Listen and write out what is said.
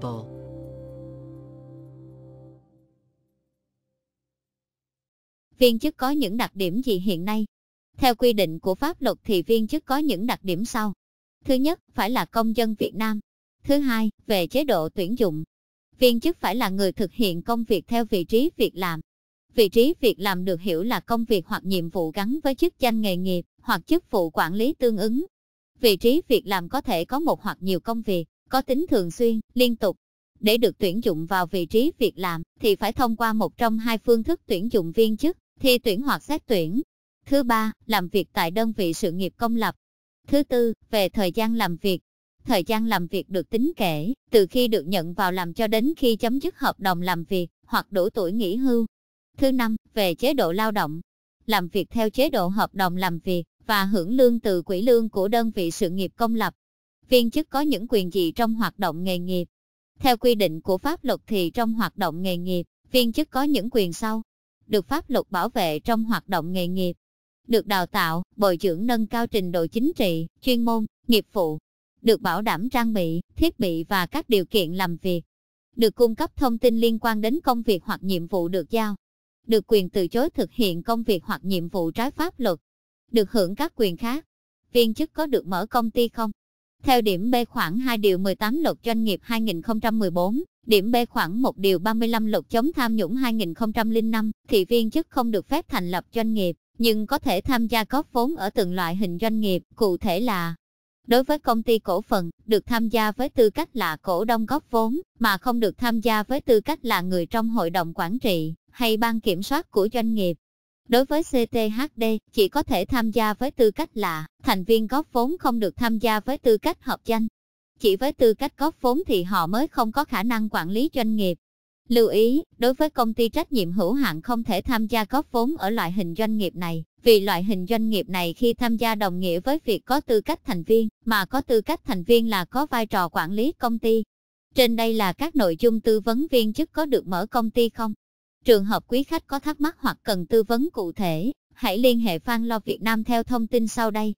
plausible. Viên chức có những đặc điểm gì hiện nay? Theo quy định của pháp luật thì viên chức có những đặc điểm sau. Thứ nhất, phải là công dân Việt Nam. Thứ hai, về chế độ tuyển dụng. Viên chức phải là người thực hiện công việc theo vị trí việc làm. Vị trí việc làm được hiểu là công việc hoặc nhiệm vụ gắn với chức danh nghề nghiệp hoặc chức vụ quản lý tương ứng. Vị trí việc làm có thể có một hoặc nhiều công việc có tính thường xuyên, liên tục. Để được tuyển dụng vào vị trí việc làm, thì phải thông qua một trong hai phương thức tuyển dụng viên chức, thi tuyển hoặc xét tuyển. Thứ ba, làm việc tại đơn vị sự nghiệp công lập. Thứ tư, về thời gian làm việc. Thời gian làm việc được tính kể, từ khi được nhận vào làm cho đến khi chấm dứt hợp đồng làm việc, hoặc đủ tuổi nghỉ hưu. Thứ năm, về chế độ lao động. Làm việc theo chế độ hợp đồng làm việc, và hưởng lương từ quỹ lương của đơn vị sự nghiệp công lập viên chức có những quyền gì trong hoạt động nghề nghiệp. Theo quy định của pháp luật thì trong hoạt động nghề nghiệp, viên chức có những quyền sau. Được pháp luật bảo vệ trong hoạt động nghề nghiệp. Được đào tạo, bồi dưỡng nâng cao trình độ chính trị, chuyên môn, nghiệp vụ. Được bảo đảm trang bị, thiết bị và các điều kiện làm việc. Được cung cấp thông tin liên quan đến công việc hoặc nhiệm vụ được giao. Được quyền từ chối thực hiện công việc hoặc nhiệm vụ trái pháp luật. Được hưởng các quyền khác. Viên chức có được mở công ty không? Theo điểm B khoảng 2 điều 18 luật doanh nghiệp 2014, điểm B khoảng 1 điều 35 luật chống tham nhũng 2005, thị viên chức không được phép thành lập doanh nghiệp, nhưng có thể tham gia góp vốn ở từng loại hình doanh nghiệp, cụ thể là Đối với công ty cổ phần, được tham gia với tư cách là cổ đông góp vốn, mà không được tham gia với tư cách là người trong hội đồng quản trị hay ban kiểm soát của doanh nghiệp. Đối với CTHD, chỉ có thể tham gia với tư cách là thành viên góp vốn không được tham gia với tư cách hợp danh. Chỉ với tư cách góp vốn thì họ mới không có khả năng quản lý doanh nghiệp. Lưu ý, đối với công ty trách nhiệm hữu hạn không thể tham gia góp vốn ở loại hình doanh nghiệp này, vì loại hình doanh nghiệp này khi tham gia đồng nghĩa với việc có tư cách thành viên, mà có tư cách thành viên là có vai trò quản lý công ty. Trên đây là các nội dung tư vấn viên chức có được mở công ty không? Trường hợp quý khách có thắc mắc hoặc cần tư vấn cụ thể, hãy liên hệ Phan Lo Việt Nam theo thông tin sau đây.